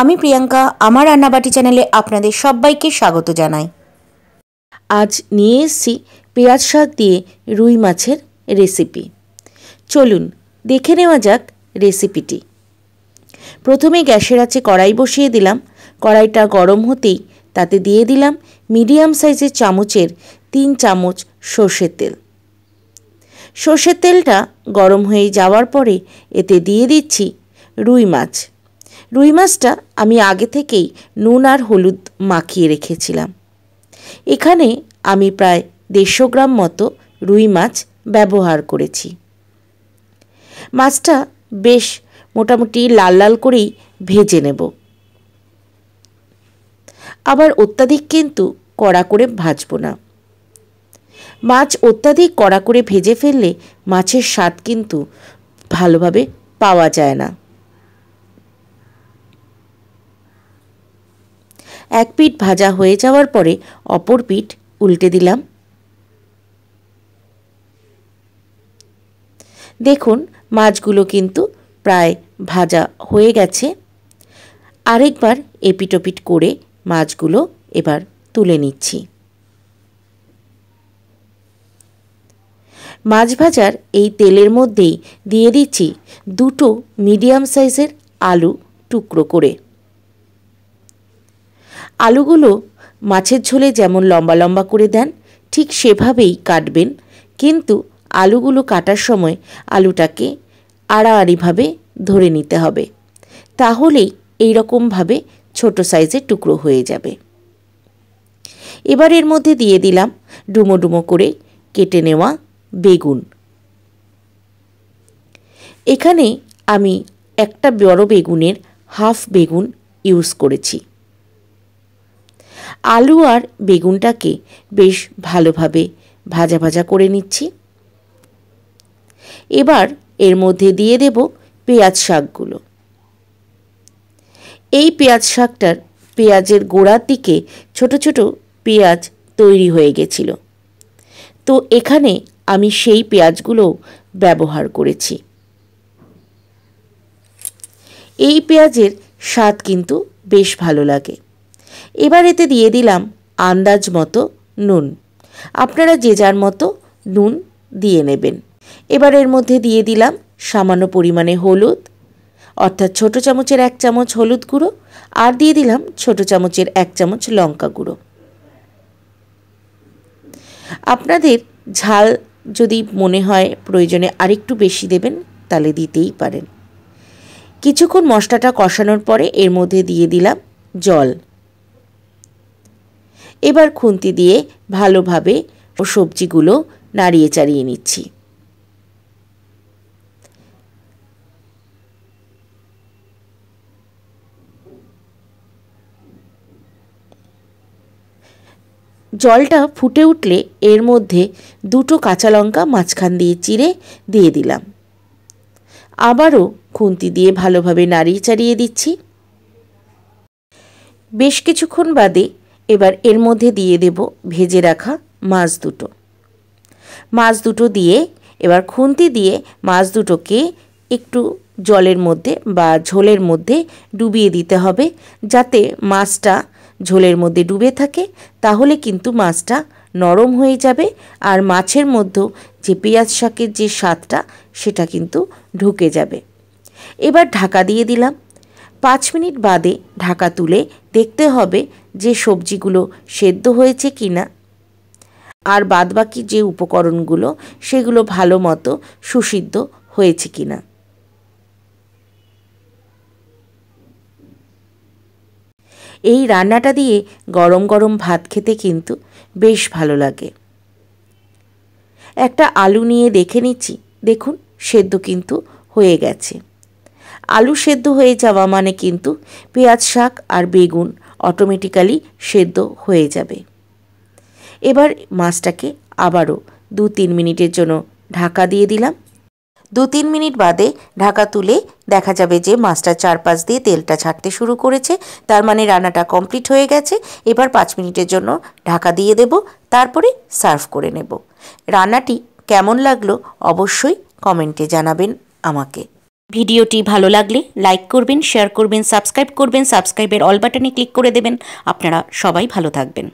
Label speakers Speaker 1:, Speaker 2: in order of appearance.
Speaker 1: আমি প্রিয়াঙ্কা আমার রান্নাবাটি চ্যানেলে আপনাদের সবাইকে স্বাগত জানাই আজ নিয়ে এসছি পেঁয়াজ শাক দিয়ে রুই মাছের রেসিপি চলুন দেখে নেওয়া যাক রেসিপিটি প্রথমে গ্যাসের আছে কড়াই বসিয়ে দিলাম কড়াইটা গরম হতেই তাতে দিয়ে দিলাম মিডিয়াম সাইজের চামচের তিন চামচ সর্ষের তেল সর্ষের তেলটা গরম হয়ে যাওয়ার পরে এতে দিয়ে দিচ্ছি রুই মাছ রুই মাছটা আমি আগে থেকেই নুন আর হলুদ মাখিয়ে রেখেছিলাম এখানে আমি প্রায় দেড়শো গ্রাম মতো রুই মাছ ব্যবহার করেছি মাছটা বেশ মোটামুটি লাল লাল করেই ভেজে নেব আবার অত্যাধিক কিন্তু কড়া করে ভাজবো না মাছ অত্যাধিক কড়া করে ভেজে ফেললে মাছের স্বাদ কিন্তু ভালোভাবে পাওয়া যায় না এক পিঠ ভাজা হয়ে যাওয়ার পরে অপর পিঠ উল্টে দিলাম দেখুন মাছগুলো কিন্তু প্রায় ভাজা হয়ে গেছে আরেকবার এপিটোপিট করে মাছগুলো এবার তুলে নিচ্ছি মাছ ভাজার এই তেলের মধ্যেই দিয়ে দিচ্ছি দুটো মিডিয়াম সাইজের আলু টুকরো করে আলুগুলো মাছের ঝোলে যেমন লম্বা লম্বা করে দেন ঠিক সেভাবেই কাটবেন কিন্তু আলুগুলো কাটার সময় আলুটাকে আড়াআড়িভাবে ধরে নিতে হবে তাহলেই এই রকমভাবে ছোট সাইজের টুকরো হয়ে যাবে এবার এর মধ্যে দিয়ে দিলাম ডুমো ডুমো করে কেটে নেওয়া বেগুন এখানে আমি একটা বড় বেগুনের হাফ বেগুন ইউজ করেছি আলু আর বেগুনটাকে বেশ ভালোভাবে ভাজা ভাজা করে নিচ্ছি এবার এর মধ্যে দিয়ে দেব পেঁয়াজ শাকগুলো এই পেঁয়াজ শাকটার পেঁয়াজের গোড়ার দিকে ছোট ছোট পেঁয়াজ তৈরি হয়ে গেছিল তো এখানে আমি সেই পেঁয়াজগুলো ব্যবহার করেছি এই পেঁয়াজের স্বাদ কিন্তু বেশ ভালো লাগে এবার এতে দিয়ে দিলাম আন্দাজ মতো নুন আপনারা যে যার মতো নুন দিয়ে নেবেন এবার এর মধ্যে দিয়ে দিলাম সামান্য পরিমাণে হলুদ অর্থাৎ ছোট চামচের এক চামচ হলুদ গুঁড়ো আর দিয়ে দিলাম ছোট চামচের এক চামচ লঙ্কা গুঁড়ো আপনাদের ঝাল যদি মনে হয় প্রয়োজনে আরেকটু বেশি দেবেন তাহলে দিতেই পারেন কিছুক্ষণ মশলাটা কষানোর পরে এর মধ্যে দিয়ে দিলাম জল এবার খুন্তি দিয়ে ভালোভাবে ও সবজিগুলো নাড়িয়ে চাড়িয়ে নিচ্ছি জলটা ফুটে উঠলে এর মধ্যে দুটো কাঁচা লঙ্কা মাঝখান দিয়ে চিরে দিয়ে দিলাম আবারও খুন্তি দিয়ে ভালোভাবে নাড়িয়ে চাড়িয়ে দিচ্ছি বেশ কিছুক্ষণ বাদে এবার এর মধ্যে দিয়ে দেব ভেজে রাখা মাছ দুটো মাছ দুটো দিয়ে এবার খুন্তি দিয়ে মাছ দুটোকে একটু জলের মধ্যে বা ঝোলের মধ্যে ডুবিয়ে দিতে হবে যাতে মাছটা ঝোলের মধ্যে ডুবে থাকে তাহলে কিন্তু মাছটা নরম হয়ে যাবে আর মাছের মধ্যেও যে পেঁয়াজ শাকের যে স্বাদটা সেটা কিন্তু ঢুকে যাবে এবার ঢাকা দিয়ে দিলাম পাঁচ মিনিট বাদে ঢাকা তুলে দেখতে হবে যে সবজিগুলো সেদ্ধ হয়েছে কি না আর বাদবাকি যে উপকরণগুলো সেগুলো ভালো মতো সুসিদ্ধ হয়েছে কি না এই রান্নাটা দিয়ে গরম গরম ভাত খেতে কিন্তু বেশ ভালো লাগে একটা আলু নিয়ে দেখে নিচ্ছি দেখুন সেদ্ধ কিন্তু হয়ে গেছে আলু সেদ্ধ হয়ে যাওয়া মানে কিন্তু পেঁয়াজ শাক আর বেগুন অটোমেটিক্যালি সেদ্ধ হয়ে যাবে এবার মাছটাকে আবারও দু তিন মিনিটের জন্য ঢাকা দিয়ে দিলাম দু তিন মিনিট বাদে ঢাকা তুলে দেখা যাবে যে মাছটা চারপাশ দিয়ে তেলটা ছাড়তে শুরু করেছে তার মানে রান্নাটা কমপ্লিট হয়ে গেছে এবার পাঁচ মিনিটের জন্য ঢাকা দিয়ে দেব তারপরে সার্ভ করে নেব রান্নাটি কেমন লাগলো অবশ্যই কমেন্টে জানাবেন আমাকে ভিডিওটি ভালো লাগলে লাইক করবেন শেয়ার করবেন সাবস্ক্রাইব করবেন সাবস্ক্রাইবের অল বাটনে ক্লিক করে দেবেন আপনারা সবাই ভালো থাকবেন